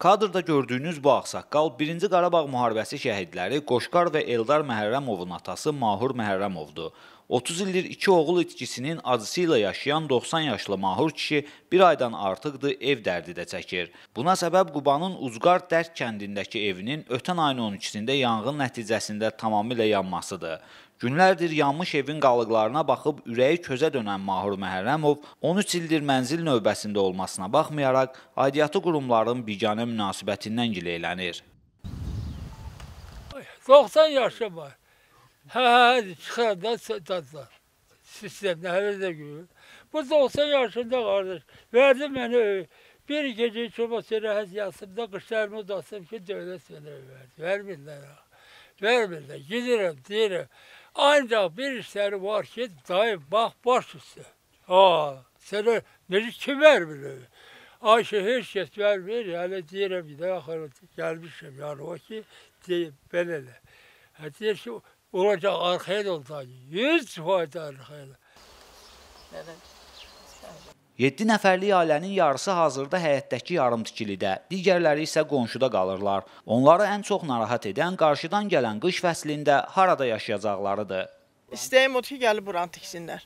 Kadrda gördüyünüz bu ağsaqqal 1-ci Qarabağ müharibəsi şəhidləri Qoşqar və Eldar Məhərrəmovun atası Mahur Məhərrəmovdur. 30 ildir iki oğul itkisinin acısı ilə yaşayan 90 yaşlı mahur kişi bir aydan artıqdır ev dərdi də çəkir. Buna səbəb Qubanın Uzqar Dərd kəndindəki evinin ötən ayın 12-də yanğın nəticəsində tamamilə yanmasıdır. Günlərdir yanmış evin qalıqlarına baxıb ürəyi közə dönən Mahur Məhərrəmov 13 ildir mənzil növbəsində olmasına baxmayaraq aidiyyatı qurumların biganə münasibətindən gileylənir. 90 yaşı var. Hə, hə, çıxanda dadlar. Sistemdə hələ də görür. Bu 90 yaşında qardaş. Verdi mənə bir gecə çoba sərə həziyasında qışlarımı dasım ki, dövlət mənə verdi. Vermirlər. Vermirlər. Gidirəm, deyirəm. Ancaq bir işləri var ki, dayı, bax baş üstə. Ha, sənə necə kim vermir? Ayşə heç kəs vermir. Hələ deyirəm ki, də axırı gəlmişəm yanıma ki, deyim, belə elə. Hə, deyir ki, Olacaq arxaya da olsaydı. Heç fayda arxaya da. Evet. 7 nəfərlik ailənin yarısı hazırda həyətdəki yarımtikilidə, digərləri isə qonşuda qalırlar. Onları ən çox narahat edən qarşıdan gələn qış fəslində harada yaşayacaqlarıdır. İstəyim odur ki, gəlib buranı tiksinlər.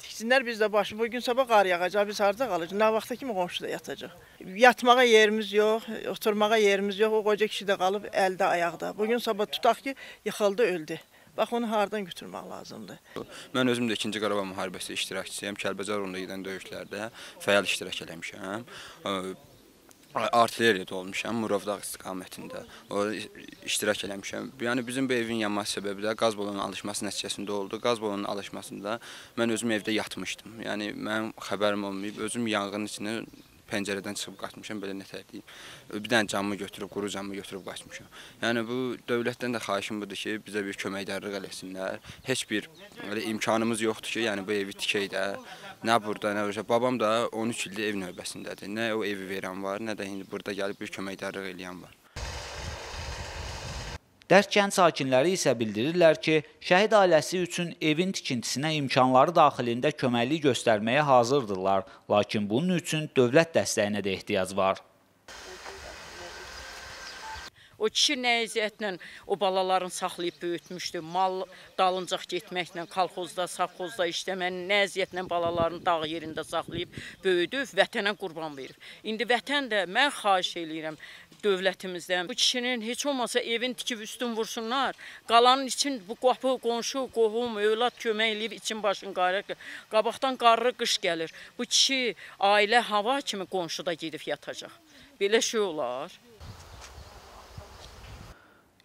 Tiksinlər biz də başı. Bu gün sabah qar yağacaq, biz harda qalacağıq? Nə vaxta kimi qonşuda yatacaq? Yatmağa yerimiz yox, oturmağa yerimiz yox. O qoca kişi də qalıb əldə, ayaqda. Bu gün sabah tutaq ki, yıxıldı, öldü. Bax onu hardan götürmək lazımdır. Mən özüm də 2-ci Qarabağ müharibəsi iştirakçısıyam. Kəlbəcər rayonunda gedən döyüşlərdə fəal iştirak eləmişəm. Artilleriyada olmuşam, Murovdağ istiqamətində. O iştirak eləmişəm. Yəni bizim bu evin yanması səbəbi də qaz balonunun alışması nəticəsində oldu. Qaz balonunun alışmasında mən özüm evdə yatmışdım. Yəni mənim xəbərim olmayıb, özüm yanğının içində pəncərədən çıxıb qaçmışam, belə nətər deyim. Bir dənə camı götürüb, quru camı götürüb qaçmışam. Yəni bu dövlətdən də xahişim budur ki, bizə bir köməkdarlıq eləsinlər. Heç bir elə imkanımız yoxdur ki, yəni bu evi tikək də. Nə burada, nə orada. Babam da 13 ildir ev növbəsindədir. Nə o evi verən var, nə də indi burada gəlib bir köməkdarlıq eləyən var. Dərk kənd sakinləri isə bildirirlər ki, şəhid ailəsi üçün evin tikintisinə imkanları daxilində köməklik göstərməyə hazırdırlar, lakin bunun üçün dövlət dəstəyinə də ehtiyac var. O kişi nə əziyyətlə o balaların saxlayıb böyütmüşdü. Mal dalınca getməklə, kolxozda, savxozda işləmənin nə əziyyətlə balalarını dağ yerində saxlayıb böyüdüb, vətənə qurban verib. İndi vətən də mən xahiş eləyirəm dövlətimizdən. Bu kişinin heç olmasa evin tikib üstün vursunlar. Qalanın için bu qapı, qonşu, qohum, övlad kömək eləyib için başın qayraq. Qabaqdan qarlı qış gəlir. Bu kişi ailə hava kimi qonşuda gedib yatacaq. Belə şey olar.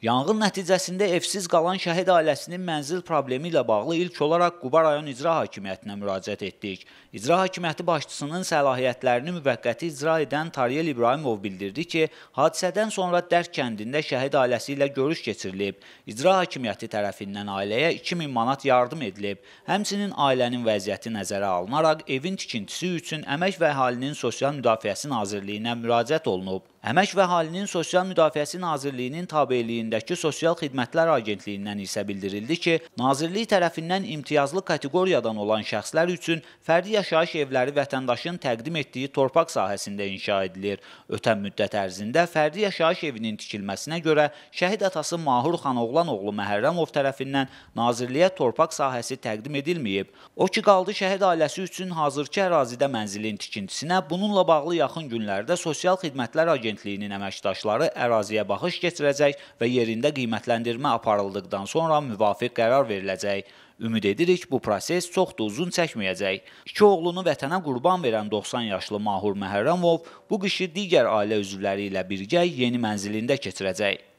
Yanğın nəticəsində evsiz qalan şəhid ailəsinin mənzil problemi ilə bağlı ilk olaraq Quba rayon icra hakimiyyətinə müraciət etdik. İcra hakimiyyəti başçısının səlahiyyətlərini müvəqqəti icra edən Tariyel İbrahimov bildirdi ki, hadisədən sonra Dərk kəndində şəhid ailəsi ilə görüş keçirilib. İcra hakimiyyəti tərəfindən ailəyə 2000 manat yardım edilib. Həmçinin ailənin vəziyyəti nəzərə alınaraq evin tikintisi üçün Əmək və Əhalinin Sosial Müdafiəsi Nazirliyinə müraciət olunub. Əmək və Əhalinin Sosial Müdafiəsi Nazirliyinin tabeliyindəki Sosial Xidmətlər Agentliyindən isə bildirildi ki, nazirlik tərəfindən imtiyazlı kateqoriyadan olan şəxslər üçün fərdi yaşayış evləri vətəndaşın təqdim etdiyi torpaq sahəsində inşa edilir. Ötən müddət ərzində fərdi yaşayış evinin tikilməsinə görə şəhid atası Mahur Xanoğlan oğlu Məhərrəmov tərəfindən nazirliyə torpaq sahəsi təqdim edilməyib. O ki, qaldı şəhid ailəsi üçün hazırki ərazidə mənzilin tikintisinə, bununla bağlı yaxın günlərdə Sosial Xidmətlər Agentliyi Agentliyinin əməkdaşları əraziyə baxış keçirəcək və yerində qiymətləndirmə aparıldıqdan sonra müvafiq qərar veriləcək. Ümid edirik bu proses çox da uzun çəkməyəcək. İki oğlunu vətənə qurban verən 90 yaşlı Mahur Məhərrəmov bu qışı digər ailə üzvləri ilə birgə yeni mənzilində keçirəcək.